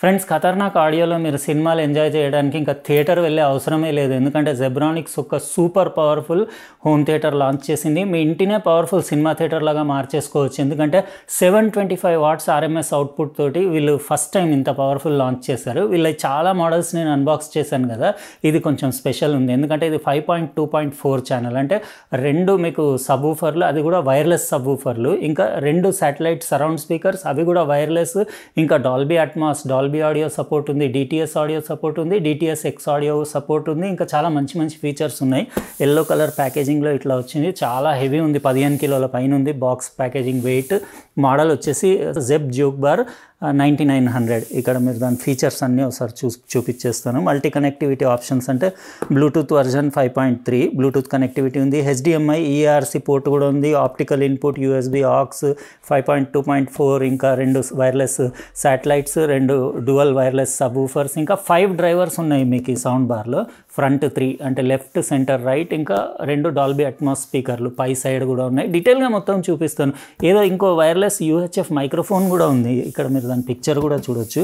friends ఖతర్నాక్ ఆడియోలో మీరు సినిమాలు ఎంజాయ్ చేయడానికి ఇంకా థియేటర్ వెళ్ళే అవసరమే లేదు ఎందుకంటే జెబ్రానిక్స్ ఒక super powerful home theatre launch చేసింది మీ ఇంటినే పవర్ఫుల్ సినిమా థియేటర్ లాగా మార్చేసుకోవచ్చు ఎందుకంటే seven twenty five watts RMS output తోటి వీళ్ళు ఫస్ట్ టైం ఇంత పవర్ఫుల్ లాంచ్ చేశారు వీళ్ళ చాలా మోడల్స్ నేను అన్బాక్స్ చేశాను కదా ఇది కొంచెం స్పెషల్ ఉంది ఎందుకంటే ఇది five point two point four channel అంటే రెండు మీకు సబ్వూఫర్లు అది కూడా వైర్లెస్ సబ్వూఫర్లు ఇంకా రెండు శాటిలైట్ సరౌండ్ స్పీకర్స్ అవి కూడా వైర్లెస్ ఇంకా డాల్బీ అట్మాస్ డాల్ డాల్బీ ఆడియో సపోర్ట్ ఉంది డిటిఎస్ ఆడియో సపోర్ట్ ఉంది డిటిఎస్ ఎక్స్ ఆడియో సపోర్ట్ ఉంది ఇంకా చాలా మంచి మంచి ఫీచర్స్ ఉన్నాయి ఎల్లో కలర్ ప్యాకేజింగ్లో ఇట్లా వచ్చింది చాలా హెవీ ఉంది పదిహేను కిలోల పైన ఉంది బాక్స్ ప్యాకేజింగ్ వెయిట్ మోడల్ వచ్చేసి Zeb Juke Bar ninety nine hundred ఇక్కడ మీరు దాని ఫీచర్స్ అన్నీ ఒకసారి చూ చూపించేస్తాను మల్టీ కనెక్టివిటీ ఆప్షన్స్ అంటే Bluetooth version five point three Bluetooth connectivity ఉంది హెచ్డిఎంఐ ఈఆర్సీ పోర్ట్ కూడా ఉంది optical input USB AUX five point two point four ఇంకా రెండు వైర్లెస్ శాటిలైట్స్ రెండు డ్యువల్ వైర్లెస్ సబ్ ఊఫర్స్ ఇంకా ఫైవ్ డ్రైవర్స్ ఉన్నాయి మీకు ఈ సౌండ్ బార్లో ఫ్రంట్ త్రీ అంటే లెఫ్ట్ సెంటర్ రైట్ ఇంకా రెండు డాల్బీ అట్మాస్ స్పీకర్లు పై సైడ్ కూడా ఉన్నాయి డీటెయిల్గా మొత్తం చూపిస్తాను ఏదో ఇంకో వైర్లెస్ యూహెచ్ఎఫ్ మైక్రోఫోన్ కూడా ఉంది ఇక్కడ మీరు దాని పిక్చర్ కూడా చూడొచ్చు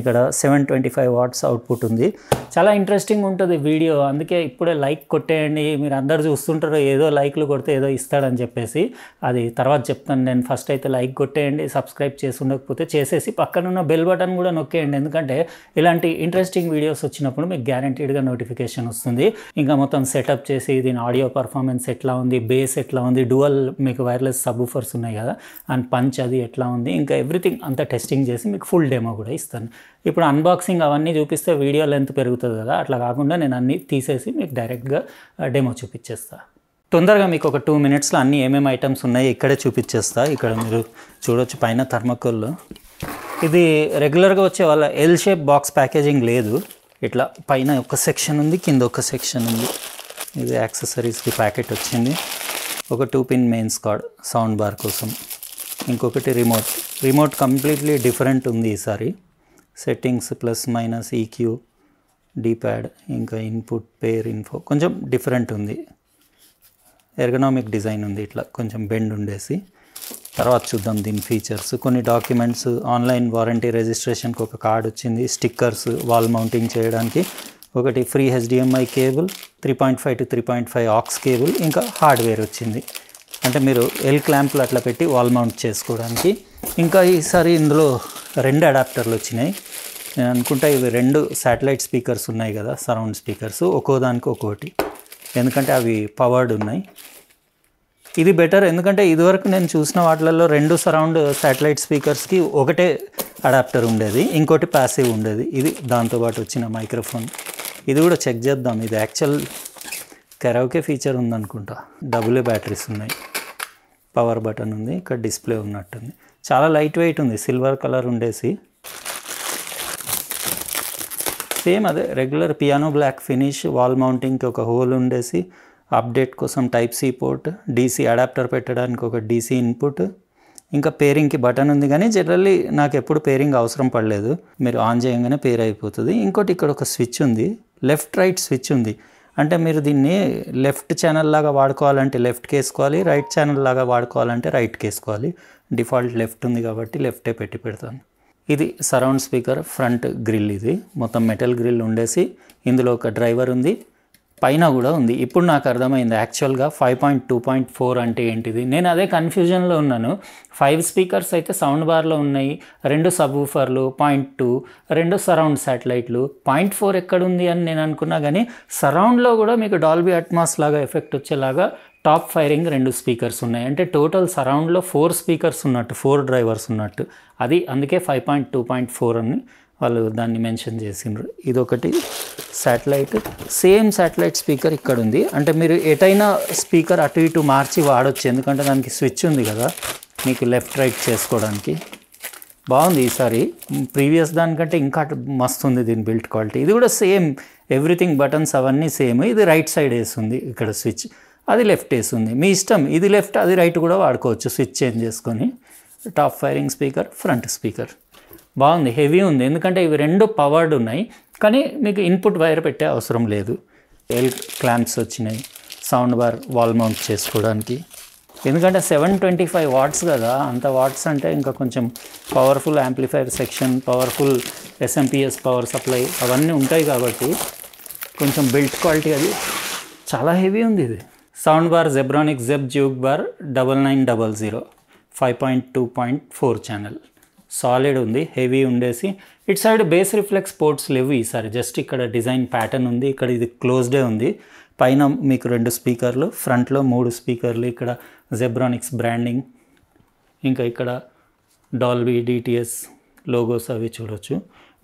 ఇక్కడ seven twenty five watts output ఉంది చాలా ఇంట్రెస్టింగ్ ఉంటుంది వీడియో అందుకే ఇప్పుడే లైక్ కొట్టేయండి మీరు అందరు చూస్తుంటారు ఏదో లైక్లు కొడితే ఏదో ఇస్తాడని చెప్పేసి అది తర్వాత చెప్తాను నేను ఫస్ట్ అయితే లైక్ కొట్టేయండి సబ్స్క్రైబ్ చేసి ఉండకపోతే చేసేసి పక్కనున్న బెల్ బటన్ కూడా నొక్కేయండి ఎందుకంటే ఇలాంటి ఇంట్రెస్టింగ్ వీడియోస్ వచ్చినప్పుడు మీకు గ్యారంటీడ్గా నోటిఫికేషన్ వస్తుంది ఇంకా మొత్తం సెటప్ చేసి దీని ఆడియో పర్ఫార్మెన్స్ ఎట్లా ఉంది బేస్ ఎట్లా ఉంది డువల్ మీకు వైర్లెస్ సబ్ ఉన్నాయి కదా అండ్ పంచ్ అది ఎట్లా ఉంది ఇంకా ఎవ్రీథింగ్ అంతా టెస్టింగ్ చేసి మీకు ఫుల్ డెమో కూడా ఇస్తాను ఇప్పుడు అన్బాక్సింగ్ అవన్నీ చూపిస్తే వీడియో లెంత్ పెరుగుతుంది కదా అట్లా కాకుండా నేను అన్నీ తీసేసి మీకు డైరెక్ట్గా డెమో చూపించేస్తాను తొందరగా మీకు ఒక టూ మినిట్స్లో అన్ని ఏమేమి ఐటమ్స్ ఉన్నాయి ఇక్కడే చూపించేస్తా ఇక్కడ మీరు చూడొచ్చు పైన థర్మకోల్ ఇది రెగ్యులర్గా వచ్చే వాళ్ళ ఎల్ షేప్ బాక్స్ ప్యాకేజింగ్ లేదు ఇట్లా పైన ఒక సెక్షన్ ఉంది కింద ఒక సెక్షన్ ఉంది ఇది యాక్సెసరీస్కి ప్యాకెట్ వచ్చింది ఒక two pin mains cord sound bar కోసం ఇంకొకటి రిమోట్ రిమోట్ కంప్లీట్లీ డిఫరెంట్ ఉంది ఈసారి settings plus minus EQ D pad ఇంకా ఇన్పుట్ పేర్ ఇన్ఫో కొంచెం డిఫరెంట్ ఉంది ఎర్గనామిక్ డిజైన్ ఉంది ఇట్లా కొంచెం బెండ్ ఉండేసి తర్వాత చూద్దాం దీని ఫీచర్స్ కొన్ని డాక్యుమెంట్స్ ఆన్లైన్ వారంటీ రిజిస్ట్రేషన్కి ఒక కార్డ్ వచ్చింది స్టిక్కర్స్ వాల్ మౌంటింగ్ చేయడానికి ఒకటి free HDMI cable three point five to three point five AUX cable ఇంకా హార్డ్వేర్ వచ్చింది అంటే మీరు ఎల్ క్లాంప్లు అట్లా పెట్టి వాల్ మౌంట్ చేసుకోవడానికి ఇంకా ఈసారి ఇందులో రెండు అడాప్టర్లు వచ్చినాయి నేను అనుకుంటా ఇవి రెండు శాటిలైట్ స్పీకర్స్ ఉన్నాయి కదా సరౌండ్ స్పీకర్స్ ఒక్కో దానికి ఒక్కోటి ఎందుకంటే అవి పవర్డ్ ఉన్నాయి ఇది బెటర్ ఎందుకంటే ఇదివరకు నేను చూసిన వాటిలలో రెండు సరౌండ్ శాటిలైట్ స్పీకర్స్కి ఒకటే అడాప్టర్ ఉండేది ఇంకోటి ప్యాసివ్ ఉండేది ఇది దాంతోపాటు వచ్చిన మైక్రోఫోన్ ఇది కూడా చెక్ చేద్దాం ఇది యాక్చువల్ కెరవకే ఫీచర్ ఉందనుకుంటా డబుల్ బ్యాటరీస్ ఉన్నాయి పవర్ బటన్ ఉంది ఇక్కడ డిస్ప్లే ఉన్నట్టుంది చాలా లైట్ వెయిట్ ఉంది సిల్వర్ కలర్ ఉండేసి సేమ్ అదే regular piano black finish wall మౌంటింగ్కి ఒక హోల్ ఉండేసి అప్డేట్ కోసం type C port DC adapter పెట్టడానికి ఒక డీసీ ఇన్పుట్ ఇంకా పేరింగ్కి బటన్ ఉంది కానీ జనరల్లీ నాకు ఎప్పుడు పేరింగ్ అవసరం పడలేదు మీరు ఆన్ చేయగానే పేర్ అయిపోతుంది ఇంకోటి ఇక్కడ ఒక స్విచ్ ఉంది లెఫ్ట్ రైట్ స్విచ్ ఉంది అంటే మీరు దీన్ని లెఫ్ట్ ఛానల్ లాగా వాడుకోవాలంటే లెఫ్ట్కి వేసుకోవాలి రైట్ ఛానల్ లాగా వాడుకోవాలంటే రైట్కి వేసుకోవాలి డిఫాల్ట్ లెఫ్ట్ ఉంది కాబట్టి లెఫ్టే పెట్టి పెడతాను ఇది సరౌండ్ స్పీకర్ ఫ్రంట్ గ్రిల్ ఇది మొత్తం మెటల్ గ్రిల్ ఉండేసి ఇందులో ఒక డ్రైవర్ ఉంది పైన కూడా ఉంది ఇప్పుడు నాకు అర్థమైంది యాక్చువల్గా five point two point four అంటే ఏంటిది నేను అదే కన్ఫ్యూజన్లో ఉన్నాను ఫైవ్ స్పీకర్స్ అయితే సౌండ్ బార్లో ఉన్నాయి రెండు సబ్ ఊఫర్లు పాయింట్ టూ రెండు సరౌండ్ శాటిలైట్లు పాయింట్ ఫోర్ ఎక్కడుంది అని నేను అనుకున్నా కానీ సరౌండ్లో కూడా మీకు డాల్బీ అట్మాస్ లాగా ఎఫెక్ట్ వచ్చేలాగా టాప్ ఫైరింగ్ రెండు స్పీకర్స్ ఉన్నాయి అంటే టోటల్ సరౌండ్లో ఫోర్ స్పీకర్స్ ఉన్నట్టు ఫోర్ డ్రైవర్స్ ఉన్నట్టు అది అందుకే five point two point four అని వాళ్ళు దాన్ని మెన్షన్ చేసిండ్రు ఇదొకటి శాటిలైట్ సేమ్ శాటిలైట్ స్పీకర్ ఇక్కడ ఉంది అంటే మీరు ఎటైనా స్పీకర్ అటు ఇటు మార్చి వాడచ్చు ఎందుకంటే దానికి స్విచ్ ఉంది కదా మీకు లెఫ్ట్ రైట్ చేసుకోవడానికి బాగుంది ఈసారి ప్రీవియస్ దానికంటే ఇంకా మస్తు ఉంది దీని బిల్ట్ క్వాలిటీ ఇది కూడా సేమ్ ఎవ్రీథింగ్ బటన్స్ అవన్నీ సేమ్ ఇది రైట్ సైడ్ వేస్తుంది ఇక్కడ స్విచ్ అది లెఫ్ట్ వేసింది మీ ఇష్టం ఇది లెఫ్ట్ అది రైట్ కూడా వాడుకోవచ్చు స్విచ్ చేంజ్ చేసుకొని top firing speaker front speaker బాగుంది హెవీ ఉంది ఎందుకంటే ఇవి రెండు పవర్డ్ ఉన్నాయి కానీ మీకు ఇన్పుట్ వైర్ పెట్టే అవసరం లేదు ఎల్ క్లాంప్స్ వచ్చినాయి సౌండ్ బార్ వాల్ మౌంట్ చేసుకోవడానికి ఎందుకంటే సెవెన్ ట్వంటీ ఫైవ్ వాట్స్ కదా అంత వాట్స్ అంటే ఇంకా కొంచెం powerful amplifier section powerful SMPS power supply అవన్నీ ఉంటాయి కాబట్టి కొంచెం బిల్ట్ క్వాలిటీ అది చాలా హెవీ ఉంది ఇది sound bar Zebronic Zeb Juke bar double nine double zero five point two point four channel solid ఉంది హెవీ ఉండేసి it side bass reflex ports లేవు ఈసారి జస్ట్ ఇక్కడ డిజైన్ ప్యాటర్న్ ఉంది ఇక్కడ ఇది క్లోజ్డే ఉంది పైన మీకు రెండు స్పీకర్లు ఫ్రంట్లో మూడు స్పీకర్లు ఇక్కడ జెబ్రానిక్స్ బ్రాండింగ్ ఇంకా ఇక్కడ డాల్బీ డిటిఎస్ లోగోస్ అవి చూడొచ్చు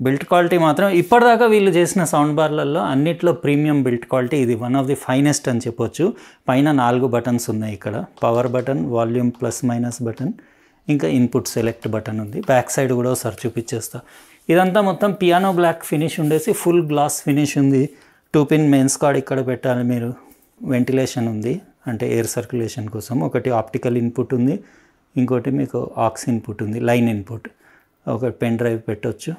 బిల్ట్ క్వాలిటీ మాత్రం ఇప్పటిదాకా వీళ్ళు చేసిన సౌండ్ బార్లలో అన్నిట్లో ప్రీమియం బిల్ట్ క్వాలిటీ ఇది వన్ ఆఫ్ ది ఫైనెస్ట్ అని చెప్పొచ్చు పైన నాలుగు బటన్స్ ఉన్నాయి ఇక్కడ power button volume plus minus button ఇంకా ఇన్పుట్ సెలెక్ట్ బటన్ ఉంది బ్యాక్ సైడ్ కూడా ఒకసారి చూపించేస్తా ఇదంతా మొత్తం పియానో బ్లాక్ ఫినిష్ ఉండేసి ఫుల్ గ్లాస్ ఫినిష్ ఉంది టూ పిన్ మెయిన్స్ కార్డ్ ఇక్కడ పెట్టాలి మీరు వెంటిలేషన్ ఉంది అంటే ఎయిర్ సర్క్యులేషన్ కోసం ఒకటి ఆప్టికల్ ఇన్పుట్ ఉంది ఇంకోటి మీకు ఆక్స్ ఇన్పుట్ ఉంది లైన్ ఇన్పుట్ ఒక పెన్ డ్రైవ్ పెట్టొచ్చు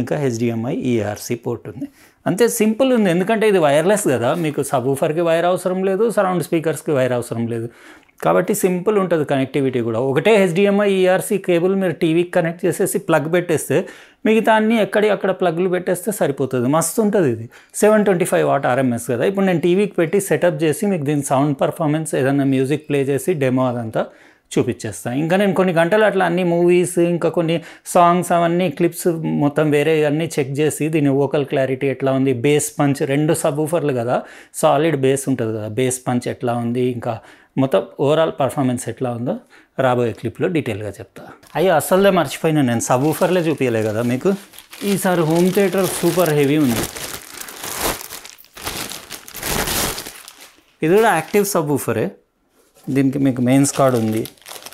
ఇంకా హెచ్డిఎంఐ ఈఆర్సీ పోర్ట్ ఉంది అంతే సింపుల్ ఉంది ఎందుకంటే ఇది వైర్లెస్ కదా మీకు సబూఫర్కి వైర్ అవసరం లేదు సరౌండ్ స్పీకర్స్కి వైర్ అవసరం లేదు కాబట్టి సింపుల్ ఉంటుంది కనెక్టివిటీ కూడా ఒకటే హెచ్డిఎంఐ ఈఆర్సీ కేబుల్ మీరు టీవీకి కనెక్ట్ చేసేసి ప్లగ్ పెట్టేస్తే మిగతా అన్ని ఎక్కడి అక్కడ ప్లగ్లు పెట్టేస్తే సరిపోతుంది మస్తు ఉంటుంది ఇది seven twenty five watt RMS కదా ఇప్పుడు నేను టీవీకి పెట్టి సెటప్ చేసి మీకు దీని సౌండ్ పర్ఫార్మెన్స్ ఏదైనా మ్యూజిక్ ప్లే చేసి డెమో అదంతా చూపించేస్తాను ఇంకా నేను కొన్ని గంటలు అట్లా అన్ని మూవీస్ ఇంకా కొన్ని సాంగ్స్ అవన్నీ క్లిప్స్ మొత్తం వేరే అన్నీ చెక్ చేసి దీని ఓకల్ క్లారిటీ ఎట్లా ఉంది బేస్ పంచ్ రెండు సబ్ ఊఫర్లు కదా సాలిడ్ బేస్ ఉంటుంది కదా బేస్ పంచ్ ఎట్లా ఉంది ఇంకా మొత్తం ఓవరాల్ పర్ఫార్మెన్స్ ఎట్లా ఉందో రాబోయే క్లిప్లో డీటెయిల్గా చెప్తా అయ్యో అస్సలే మర్చిపోయినా నేను సబ్ ఊఫర్లే చూపించలే కదా మీకు ఈసారి హోమ్ థియేటర్ సూపర్ హెవీ ఉంది ఇది కూడా యాక్టివ్ సబ్ ఊఫరే దీనికి మీకు మెయిన్స్ కార్డ్ ఉంది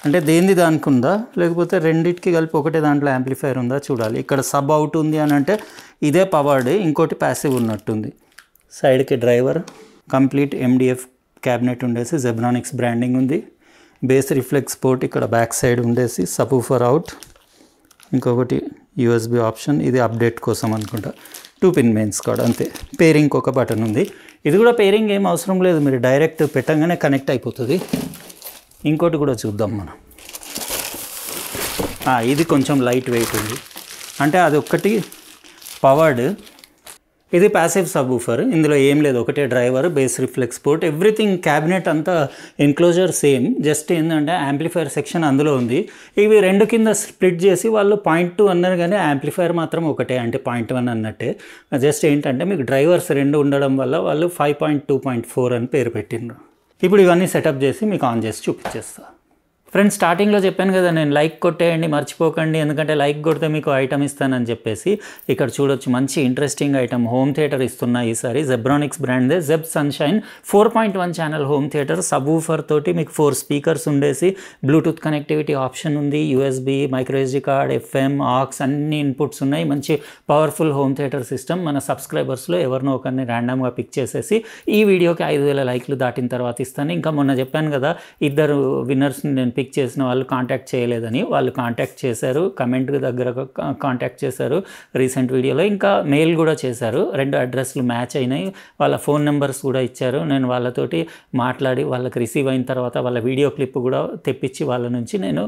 అంటే దేనిది దానికి ఉందా లేకపోతే రెండింటికి కలిపి ఒకటే దాంట్లో యాంప్లిఫైర్ ఉందా చూడాలి ఇక్కడ సబ్ అవుట్ ఉంది అని అంటే ఇదే పవర్డ్ ఇంకోటి ప్యాసివ్ ఉన్నట్టుంది సైడ్కి డ్రైవర్ కంప్లీట్ ఎండిఎఫ్ క్యాబినెట్ ఉండేసి జెబ్రానిక్స్ బ్రాండింగ్ ఉంది బేస్ రిఫ్లెక్స్ పోర్ట్ ఇక్కడ బ్యాక్ సైడ్ ఉండేసి ఫర్ అవుట్ ఇంకొకటి యూఎస్బి ఆప్షన్ ఇది అప్డేట్ కోసం అనుకుంటా టూ పిన్ మెయిన్స్ కూడా అంతే పేరింగ్ ఒక బటన్ ఉంది ఇది కూడా పేరింగ్ ఏం అవసరం లేదు మీరు డైరెక్ట్ పెట్టంగానే కనెక్ట్ అయిపోతుంది ఇంకోటి కూడా చూద్దాం మనం ఇది కొంచెం లైట్ వెయిట్ ఉంది అంటే అది ఒక్కటి పవర్డ్ ఇది ప్యాసివ్ సబ్వూఫర్ ఇందులో ఏం లేదు ఒకటే driver bass reflex port everything cabinet అంతా ఎన్క్లోజర్ సేమ్ జస్ట్ ఏంటంటే యాంప్లిఫైర్ సెక్షన్ అందులో ఉంది ఇవి రెండు కింద స్ప్లిట్ చేసి వాళ్ళు పాయింట్ టూ అన్నారు కానీ యాంప్లిఫైర్ మాత్రం ఒకటే అంటే పాయింట్ వన్ అన్నట్టే జస్ట్ ఏంటంటే మీకు డ్రైవర్స్ రెండు ఉండడం వల్ల వాళ్ళు five point two point four అని పేరు పెట్టిండ్రు ఇప్పుడు ఇవన్నీ సెటప్ చేసి మీకు ఆన్ చేసి చూపించేస్తా ఫ్రెండ్స్ స్టార్టింగ్లో చెప్పాను కదా నేను లైక్ కొట్టేయండి మర్చిపోకండి ఎందుకంటే లైక్ కొడితే మీకు ఐటమ్ ఇస్తానని చెప్పేసి ఇక్కడ చూడొచ్చు మంచి ఇంట్రెస్టింగ్ ఐటమ్ హోమ్ థియేటర్ ఇస్తున్నాయి ఈసారి జెబ్రానిక్స్ బ్రాండ్దే Zeb sunshine four point one channel home theatre subwoofer తోటి మీకు ఫోర్ స్పీకర్స్ ఉండేసి బ్లూటూత్ కనెక్టివిటీ ఆప్షన్ ఉంది USB microSD card FM aux అన్ని ఇన్పుట్స్ ఉన్నాయి మంచి పవర్ఫుల్ హోమ్ థియేటర్ సిస్టమ్ మన సబ్స్క్రైబర్స్లో ఎవరినో ఒకరిని ర్యాండమ్గా పిక్ చేసేసి ఈ వీడియోకి ఐదు వేల లైక్లు దాటిన తర్వాత ఇస్తాను ఇంకా మొన్న చెప్పాను కదా ఇద్దరు విన్నర్స్ని నేను పిక్ క్లిక్ చేసిన వాళ్ళు కాంటాక్ట్ చేయలేదని వాళ్ళు కాంటాక్ట్ చేశారు కమెంట్ దగ్గర కాంటాక్ట్ చేశారు రీసెంట్ వీడియోలో ఇంకా మెయిల్ కూడా చేశారు రెండు అడ్రస్లు మ్యాచ్ అయినాయి వాళ్ళ ఫోన్ నెంబర్స్ కూడా ఇచ్చారు నేను వాళ్ళతోటి మాట్లాడి వాళ్ళకి రిసీవ్ అయిన తర్వాత వాళ్ళ వీడియో క్లిప్ కూడా తెప్పించి వాళ్ళ నుంచి నేను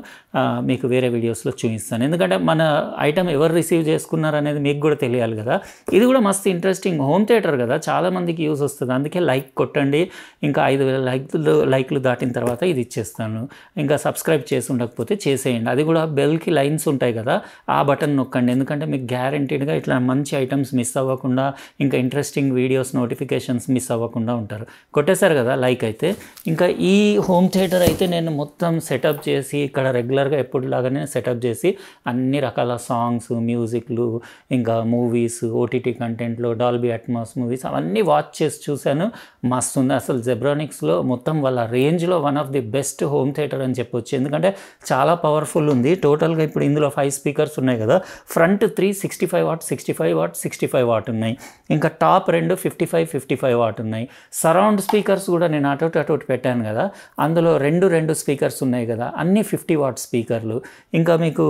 మీకు వేరే వీడియోస్లో చూపిస్తాను ఎందుకంటే మన ఐటమ్ ఎవరు రిసీవ్ చేసుకున్నారు అనేది మీకు కూడా తెలియాలి కదా ఇది కూడా మస్తు ఇంట్రెస్టింగ్ హోమ్ థియేటర్ కదా చాలామందికి యూజ్ వస్తుంది అందుకే లైక్ కొట్టండి ఇంకా ఐదు వేల లైక్లు లైక్లు దాటిన తర్వాత ఇది ఇచ్చేస్తాను ఇంకా సబ్స్క్రైబ్ చేసి ఉండకపోతే చేసేయండి అది కూడా బెల్కి లైన్స్ ఉంటాయి కదా ఆ బటన్ నొక్కండి ఎందుకంటే మీకు గ్యారంటీడ్గా ఇట్లా మంచి ఐటమ్స్ మిస్ అవ్వకుండా ఇంకా ఇంట్రెస్టింగ్ వీడియోస్ నోటిఫికేషన్స్ మిస్ అవ్వకుండా ఉంటారు కొట్టేశారు కదా లైక్ అయితే ఇంకా ఈ హోమ్ థియేటర్ అయితే నేను మొత్తం సెటప్ చేసి ఇక్కడ రెగ్యులర్గా ఎప్పుడులాగానే సెటప్ చేసి అన్ని రకాల సాంగ్స్ మ్యూజిక్లు ఇంకా మూవీస్ ఓటీటీ కంటెంట్లో డాల్బీ అట్మాస్ మూవీస్ అవన్నీ వాచ్ చేసి చూశాను మస్తు ఉంది అసలు జెబ్రానిక్స్లో మొత్తం వాళ్ళ రేంజ్లో one of the best home theatre అని చెప్పి చెప్పొచ్చు ఎందుకంటే చాలా పవర్ఫుల్ ఉంది టోటల్గా ఇప్పుడు ఇందులో ఫైవ్ స్పీకర్స్ ఉన్నాయి కదా front three sixty five watt sixty five watt sixty five watt ఉన్నాయి ఇంకా టాప్ రెండు fifty five fifty five watt ఉన్నాయి సరౌండ్ స్పీకర్స్ కూడా నేను అటు అటు పెట్టాను కదా అందులో రెండు రెండు స్పీకర్స్ ఉన్నాయి కదా అన్ని ఫిఫ్టీ వాట్ స్పీకర్లు ఇంకా మీకు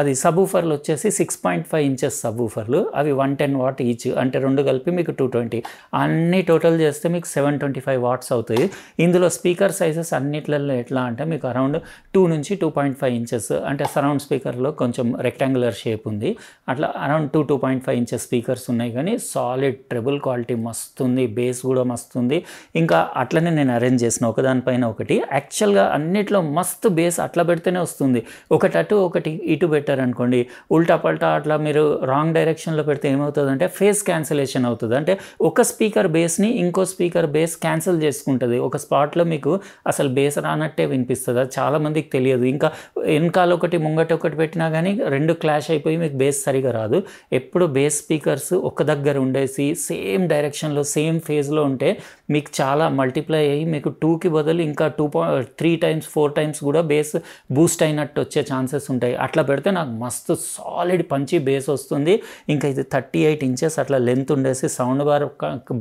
అది సబూఫర్లు వచ్చేసి సిక్స్ పాయింట్ ఫైవ్ ఇంచెస్ సబూఫర్లు అవి వన్ టెన్ వాట్ ఈచ్ అంటే రెండు కలిపి మీకు టూ ట్వంటీ అన్నీ టోటల్ చేస్తే మీకు సెవెన్ ట్వంటీ ఫైవ్ వాట్స్ అవుతాయి ఇందులో స్పీకర్ సైజెస్ అన్నిట్లలో ఎట్లా అంటే మీకు అరౌండ్ టూ నుంచి టూ పాయింట్ ఫైవ్ ఇంచెస్ అంటే సరౌండ్ స్పీకర్లో కొంచెం రెక్టాంగులర్ షేప్ ఉంది అట్లా around two two point five inches speakers ఉన్నాయి కానీ సాలిడ్ ట్రిబుల్ క్వాలిటీ మస్తుంది బేస్ కూడా మస్తుంది ఇంకా అట్లనే నేను అరేంజ్ చేసిన ఒకదానిపైన ఒకటి యాక్చువల్గా అన్నిట్లో మస్తు బేస్ అట్లా పెడితేనే వస్తుంది ఒకటి అటు ఒకటి ఇటు పెట్టారనుకోండి ఉల్టా పల్టా అట్లా మీరు రాంగ్ డైరెక్షన్లో పెడితే ఏమవుతుందంటే ఫేస్ క్యాన్సిలేషన్ అవుతుంది అంటే ఒక స్పీకర్ బేస్ని ఇంకో స్పీకర్ బేస్ క్యాన్సిల్ చేసుకుంటుంది ఒక స్పాట్లో మీకు అసలు బేస్ రానట్టే వినిపిస్తుంది చాలా చాలామందికి తెలియదు ఇంకా వెనకాల ఒకటి ముంగట ఒకటి పెట్టినా కానీ రెండు క్లాష్ అయిపోయి మీకు బేస్ సరిగా రాదు ఎప్పుడు బేస్ స్పీకర్స్ ఒక దగ్గర ఉండేసి సేమ్ డైరెక్షన్లో సేమ్ ఫేజ్లో ఉంటే మీకు చాలా మల్టిప్లై అయ్యి మీకు టూకి బదులు ఇంకా two point three times four times కూడా బేస్ బూస్ట్ అయినట్టు వచ్చే ఛాన్సెస్ ఉంటాయి అట్లా పెడితే నాకు మస్తు సాలిడ్ పంచి బేస్ వస్తుంది ఇంకా ఇది థర్టీ ఎయిట్ ఇంచెస్ అట్లా లెంత్ ఉండేసి సౌండ్ బార్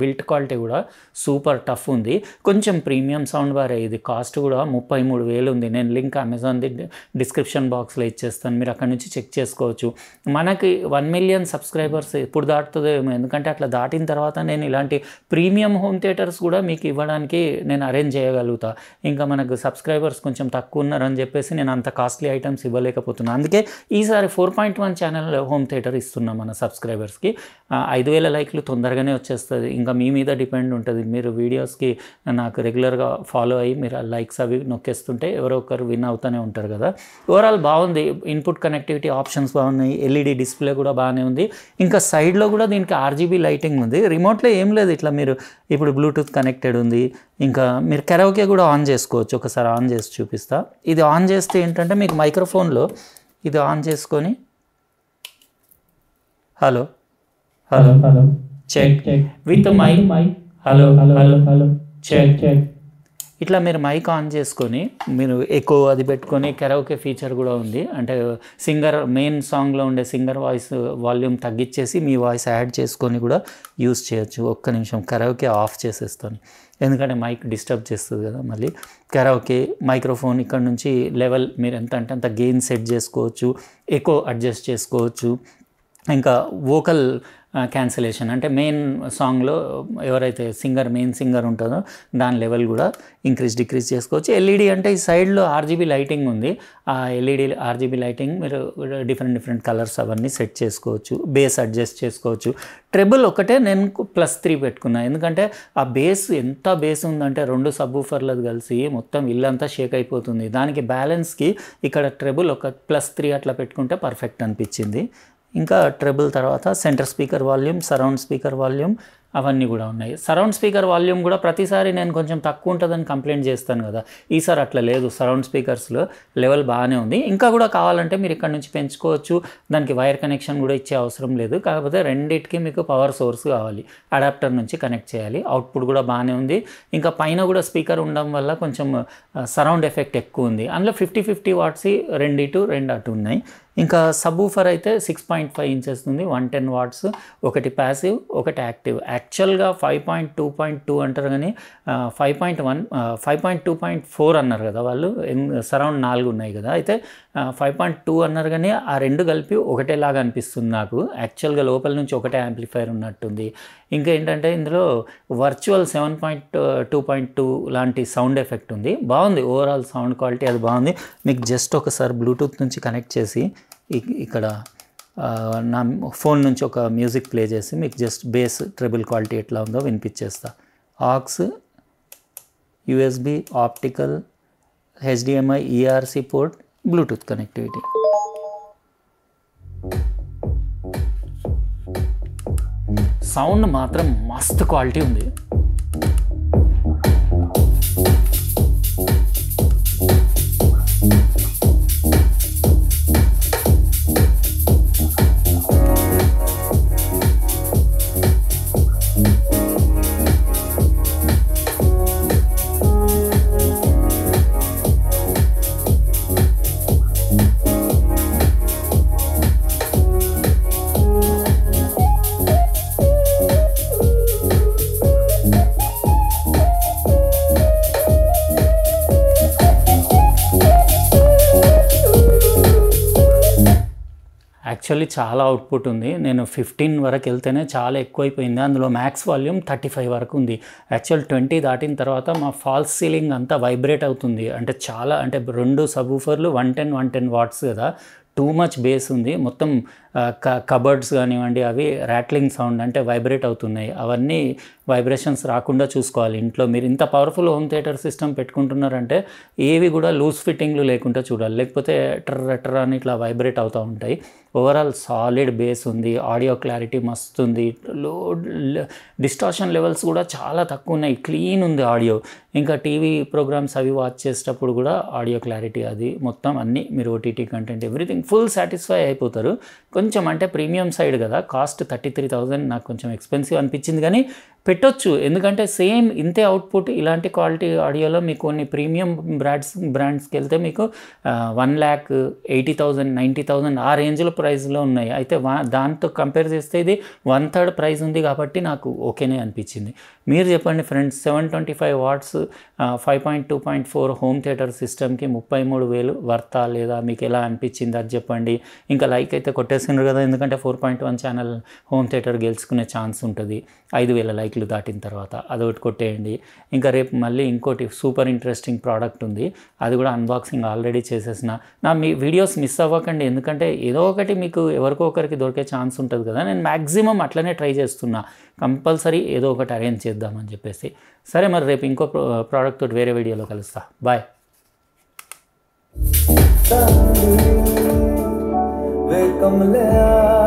బిల్ట్ క్వాలిటీ కూడా సూపర్ టఫ్ ఉంది కొంచెం ప్రీమియం సౌండ్ బారే ఇది కాస్ట్ కూడా ముప్పై మూడు వేలు ఉంది నేను లింక్ అమెజాన్ది డిస్క్రిప్షన్ బాక్స్లో ఇచ్చేస్తాను మీరు అక్కడ నుంచి చెక్ చేసుకోవచ్చు మనకి వన్ మిలియన్ సబ్స్క్రైబర్స్ ఎప్పుడు దాటుతుందో ఏమో ఎందుకంటే అట్లా దాటిన తర్వాత నేను ఇలాంటి ప్రీమియం హోమ్ థియేటర్స్ ఆఫర్స్ కూడా మీకు ఇవ్వడానికి నేను అరేంజ్ చేయగలుగుతా ఇంకా మనకు సబ్స్క్రైబర్స్ కొంచెం తక్కువ ఉన్నారని చెప్పేసి నేను అంత కాస్ట్లీ ఐటమ్స్ ఇవ్వలేకపోతున్నాను అందుకే ఈసారి four point one channel home theatre ఇస్తున్నాం మన సబ్స్క్రైబర్స్కి ఐదు వేల లైక్లు తొందరగానే వచ్చేస్తుంది ఇంకా మీ మీద డిపెండ్ ఉంటుంది మీరు వీడియోస్కి నాకు రెగ్యులర్గా ఫాలో అయ్యి మీరు లైక్స్ అవి నొక్కేస్తుంటే ఎవరో ఒకరు విన్ అవుతూనే ఉంటారు కదా ఓవరాల్ బాగుంది ఇన్పుట్ కనెక్టివిటీ ఆప్షన్స్ బాగున్నాయి ఎల్ఈడి డిస్ప్లే e కూడా బాగానే ఉంది ఇంకా సైడ్లో కూడా దీనికి ఆర్జీబీ లైటింగ్ ఉంది రిమోట్లో ఏం లేదు ఇట్లా మీరు ఇప్పుడు బ్లూటూత్ బ్లూటూత్ కనెక్టెడ్ ఉంది ఇంకా మీరు కెరవకే కూడా ఆన్ చేసుకోవచ్చు ఒకసారి ఆన్ చేసి చూపిస్తా ఇది ఆన్ చేస్తే ఏంటంటే మీకు మైక్రోఫోన్లో ఇది ఆన్ చేసుకొని hello hello hello check with my my hello hello hello hello check check ఇట్లా మీరు మైక్ ఆన్ చేసుకొని మీరు ఎక్కువ అది పెట్టుకొని కెరవకే ఫీచర్ కూడా ఉంది అంటే సింగర్ మెయిన్ సాంగ్లో ఉండే సింగర్ వాయిస్ వాల్యూమ్ తగ్గించేసి మీ వాయిస్ యాడ్ చేసుకొని కూడా యూస్ చేయొచ్చు ఒక్క నిమిషం కెరవకే ఆఫ్ చేసేస్తాను ఎందుకంటే మైక్ డిస్టర్బ్ చేస్తుంది కదా మళ్ళీ కెరవకే మైక్రోఫోన్ ఇక్కడ నుంచి లెవెల్ మీరు ఎంత అంటే అంత గెయిన్ సెట్ చేసుకోవచ్చు ఎక్కువ అడ్జస్ట్ చేసుకోవచ్చు ఇంకా వోకల్ క్యాన్సిలేషన్ అంటే మెయిన్ సాంగ్లో ఎవరైతే సింగర్ మెయిన్ సింగర్ ఉంటుందో దాని లెవెల్ కూడా ఇంక్రీజ్ డిక్రీజ్ చేసుకోవచ్చు ఎల్ఈడి e అంటే ఈ సైడ్లో ఆర్జీబీ లైటింగ్ ఉంది ఆ ఎల్ఈడి ఆర్జీబీ లైటింగ్ మీరు డిఫరెంట్ డిఫరెంట్ కలర్స్ అవన్నీ సెట్ చేసుకోవచ్చు బేస్ అడ్జస్ట్ చేసుకోవచ్చు ట్రెబుల్ ఒకటే నేను ప్లస్ త్రీ పెట్టుకున్నా ఎందుకంటే ఆ బేస్ ఎంత బేస్ ఉందంటే రెండు సబ్బూఫర్లది కలిసి మొత్తం ఇల్లంతా షేక్ అయిపోతుంది దానికి బ్యాలెన్స్కి ఇక్కడ ట్రెబుల్ ఒక ప్లస్ త్రీ అట్లా పెట్టుకుంటే పర్ఫెక్ట్ అనిపించింది इंका ट्रबल तरवा centre speaker volume surround speaker volume అవన్నీ కూడా ఉన్నాయి సరౌండ్ స్పీకర్ వాల్యూమ్ కూడా ప్రతిసారి నేను కొంచెం తక్కువ ఉంటుందని కంప్లైంట్ చేస్తాను కదా ఈసారి అట్లా లేదు సరౌండ్ స్పీకర్స్లో లెవెల్ బాగానే ఉంది ఇంకా కూడా కావాలంటే మీరు ఇక్కడ నుంచి పెంచుకోవచ్చు దానికి వైర్ కనెక్షన్ కూడా ఇచ్చే అవసరం లేదు కాకపోతే రెండింటికి మీకు పవర్ సోర్స్ కావాలి అడాప్టర్ నుంచి కనెక్ట్ చేయాలి అవుట్పుట్ కూడా బాగానే ఉంది ఇంకా పైన కూడా స్పీకర్ ఉండడం వల్ల కొంచెం సరౌండ్ ఎఫెక్ట్ ఎక్కువ ఉంది అందులో ఫిఫ్టీ ఫిఫ్టీ వాట్స్ రెండు ఇటు రెండు అటు ఉన్నాయి ఇంకా సబ్ ఊఫర్ అయితే సిక్స్ పాయింట్ ఫైవ్ ఇంచెస్ ఉంది వన్ టెన్ వాట్స్ ఒకటి ప్యాసివ్ ఒకటి యాక్టివ్ యాక్టివ్ యాక్చువల్గా five point two point two అంటారు కానీ five point one five point two point four అన్నారు కదా వాళ్ళు సరౌండ్ నాలుగు ఉన్నాయి కదా అయితే ఫైవ్ పాయింట్ టూ అన్నారు కానీ ఆ రెండు కలిపి ఒకటేలాగా అనిపిస్తుంది నాకు యాక్చువల్గా లోపల నుంచి ఒకటే యాంప్లిఫైర్ ఉన్నట్టుంది ఇంకా ఏంటంటే ఇందులో virtual seven point two point two లాంటి సౌండ్ ఎఫెక్ట్ ఉంది బాగుంది ఓవరాల్ సౌండ్ క్వాలిటీ అది బాగుంది మీకు జస్ట్ ఒకసారి బ్లూటూత్ నుంచి కనెక్ట్ చేసి ఇక్కడ నా ఫోన్ నుంచి ఒక మ్యూజిక్ ప్లే చేసి మీకు జస్ట్ బేస్ ట్రిబుల్ క్వాలిటీ ఎట్లా ఉందో వినిపించేస్తా aux USB optical HDMI eARC port Bluetooth connectivity sound మాత్రం మస్తు క్వాలిటీ ఉంది యాక్చువల్లీ చాలా అవుట్పుట్ ఉంది నేను ఫిఫ్టీన్ వరకు వెళ్తేనే చాలా ఎక్కువైపోయింది అందులో మ్యాక్స్ వాల్యూమ్ థర్టీ ఫైవ్ వరకు ఉంది యాక్చువల్ ట్వంటీ దాటిన తర్వాత మా ఫాల్స్ సీలింగ్ అంతా వైబ్రేట్ అవుతుంది అంటే చాలా అంటే రెండు సబూఫర్లు one ten one ten watts కదా టూ మచ్ బేస్ ఉంది మొత్తం క కబర్డ్స్ కానివ్వండి అవి ర్యాట్లింగ్ సౌండ్ అంటే వైబ్రేట్ అవుతున్నాయి అవన్నీ వైబ్రేషన్స్ రాకుండా చూసుకోవాలి ఇంట్లో మీరు ఇంత పవర్ఫుల్ హోమ్ థియేటర్ సిస్టమ్ పెట్టుకుంటున్నారంటే ఏవి కూడా లూజ్ ఫిట్టింగ్లు లేకుండా చూడాలి లేకపోతే ఎటర్ ఎటర్ అని ఇట్లా వైబ్రేట్ అవుతూ ఉంటాయి ఓవరాల్ సాలిడ్ బేస్ ఉంది ఆడియో క్లారిటీ మస్తు ఉంది లో డిస్టార్షన్ లెవెల్స్ కూడా చాలా తక్కువ ఉన్నాయి క్లీన్ ఉంది ఆడియో ఇంకా టీవీ ప్రోగ్రామ్స్ అవి వాచ్ చేసేటప్పుడు కూడా ఆడియో క్లారిటీ అది మొత్తం అన్నీ మీరు OTT content everything full satisfy అయిపోతారు కొంచెం అంటే ప్రీమియం సైడ్ కదా కాస్ట్ థర్టీ త్రీ థౌజండ్ నాకు కొంచెం ఎక్స్పెన్సివ్ అనిపించింది కానీ పెట్టొచ్చు ఎందుకంటే సేమ్ ఇంతే అవుట్పుట్ ఇలాంటి క్వాలిటీ ఆడియోలో మీకు కొన్ని ప్రీమియం బ్రాండ్స్ బ్రాండ్స్కి వెళ్తే మీకు one lakh eighty thousand ninety thousand ఆ రేంజ్లో ప్రైస్లో ఉన్నాయి అయితే వా దాంతో కంపేర్ చేస్తే ఇది వన్ థర్డ్ ప్రైస్ ఉంది కాబట్టి నాకు ఓకేనే అనిపించింది మీరు చెప్పండి friends seven twenty five watts five point two point four home theatre సిస్టమ్కి ముప్పై మూడు వేలు వర్తా లేదా మీకు ఎలా అనిపించింది అది చెప్పండి ఇంకా లైక్ అయితే కొట్టేసినారు కదా ఎందుకంటే four point one channel home theatre గెలుచుకునే ఛాన్స్ ఉంటుంది ఐదు వేల లైక్ వీక్లు దాటిన తర్వాత ఒకటి కొట్టేయండి ఇంకా రేపు మళ్ళీ ఇంకోటి సూపర్ ఇంట్రెస్టింగ్ ప్రోడక్ట్ ఉంది అది కూడా అన్బాక్సింగ్ ఆల్రెడీ చేసేసిన నా మీ వీడియోస్ మిస్ అవ్వకండి ఎందుకంటే ఏదో ఒకటి మీకు ఎవరికో ఒకరికి దొరికే ఛాన్స్ ఉంటుంది కదా నేను మ్యాక్సిమం అట్లనే ట్రై చేస్తున్నా కంపల్సరీ ఏదో ఒకటి అరేంజ్ చేద్దామని చెప్పేసి సరే మరి రేపు ఇంకో ప్రోడక్ట్ తోటి వేరే వీడియోలో కలుస్తా బాయ్ वे कमलिया